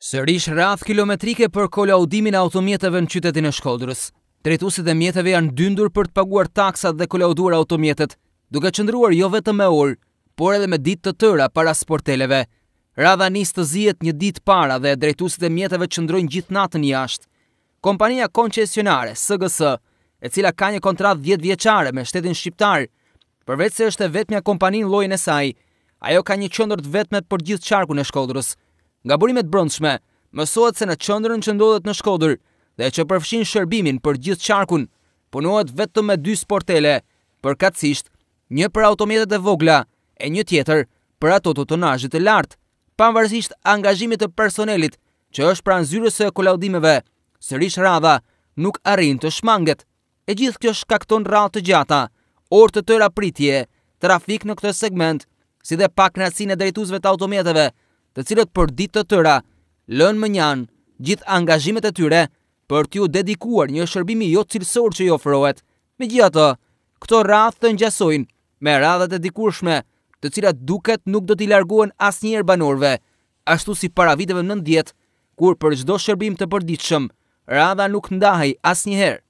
Sërish rath kilometrike për kolaudimin automjetëve në qytetin e shkodrës. Tretusit e mjetëve janë dyndur për të paguar taksat dhe kolauduar automjetet, duke qëndruar jo vetë me orë, por edhe me ditë të tëra para sporteleve. Radha nisë të zijet një ditë para dhe drejtusit e mjetëve qëndrojnë gjithë natën jashtë. Kompania koncesionare, SGS, e cila ka një kontrat 10 vjeqare me shtetin shqiptar, përvecë se është e vetëmja kompanin lojnë e saj, ajo ka një qëndër të vetëmet për gjithë qarku në shkodrës, Nga burimet brëndshme, mësohet se në qëndërën që ndodhet në shkodër dhe që përfshin shërbimin për gjithë qarkun, punohet vetëm me dy sportele, katsisht një për automjetet e vogla e një tjetër për ato të tonajit e lartë, panvarsisht angazhimit të personelit që është pranë zyrës e kolaudimeve, sërish radha nuk arrin të shmanget. E gjithë kjo shkakton rralë të gjata, orë të tëra pritje, trafik në këtë segment, si dhe pak nësine drejtuzve të automjeteve, të cilët për ditë të tëra lënë më njanë gjithë angazhimet e tyre për t'ju dedikuar një shërbimi jo cilësor që i ofrohet. Me gjithë, këto rathë të njësojnë me rathët e dikurshme të cilat duket nuk do t'i largohen as njërë banorve, ashtu si para viteve në kur për gjdo shërbim të përdiqëm, rada nuk ndahaj as njëherë.